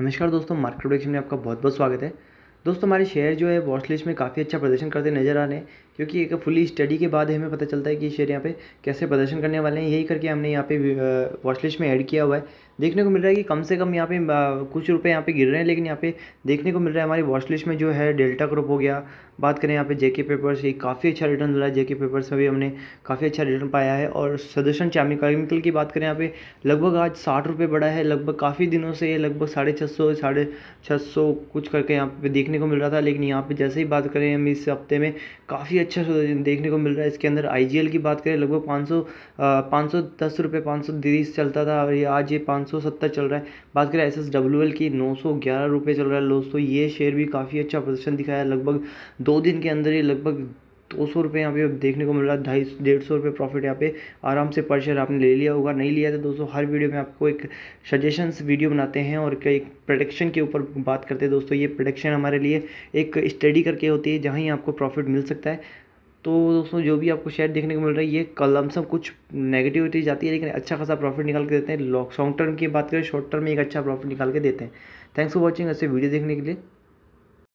नमस्कार दोस्तों market production में आपका बहुत बहुत स्वागत है दोस्तों हमारे शेयर जो है वॉशलिस्ट में काफ़ी अच्छा प्रदर्शन करते नजर आ रहे हैं क्योंकि एक फुली स्टडी के बाद हमें पता चलता है कि शेयर यहाँ पे कैसे प्रदर्शन करने वाले हैं यही करके हमने यहाँ पे वॉचलिस्ट में ऐड किया हुआ है देखने को मिल रहा है कि कम से कम यहाँ पे कुछ रुपए यहाँ पे गिर रहे हैं लेकिन यहाँ पे देखने को मिल रहा है हमारी वॉचलिस्ट में जो है डेल्टा ग्रुप हो गया बात करें यहाँ पे जेके पेपर्स ये काफ़ी अच्छा रिटर्न मिला है जेके पेपर्स में भी हमने काफ़ी अच्छा रिटर्न पाया है और सदर्शन चैमी की बात करें यहाँ पे लगभग आज साठ रुपये बढ़ा है लगभग काफ़ी दिनों से ये लगभग साढ़े छः सौ साढ़े छः सौ कुछ करके यहाँ पे देखने को मिल रहा था लेकिन यहाँ पे जैसे ही बात करें हम इस हफ्ते में काफ़ी अच्छा देखने को मिल रहा है इसके अंदर आई की बात करें लगभग पाँच सौ पाँच सौ दस रुपये पाँच सौ तीस चलता था और ये आज ये पाँच सौ सत्तर चल रहा है बात करें एस एस डब्ल्यू एल की नौ सौ ग्यारह रुपये चल रहा है दोस्तों ये शेयर भी काफ़ी अच्छा प्रदर्शन दिखाया लगभग दो दिन के अंदर ये लगभग दो सौ रुपये यहाँ पे देखने को मिल रहा है ढाई डेढ़ सौ रुपये प्रॉफिट यहाँ पे आराम से पर शेयर आपने ले लिया होगा नहीं लिया तो दोस्तों हर वीडियो में आपको एक सजेशंस वीडियो बनाते हैं और कई प्रोडक्शन के ऊपर बात करते हैं दोस्तों ये प्रोडक्शन हमारे लिए एक स्टडी करके होती है जहाँ ही आपको प्रॉफिट मिल सकता है तो दोस्तों जो भी आपको शेयर देखने को मिल रहा है ये सब कुछ नेगेटिविटी जाती है लेकिन अच्छा खासा प्रॉफिट निकाल के देते हैं लॉन्ग टर्म की बात करें शॉर्ट टर्म में एक अच्छा प्रॉफिट निकाल के देते हैं थैंक्स फॉर वॉचिंग ऐसे वीडियो देखने के लिए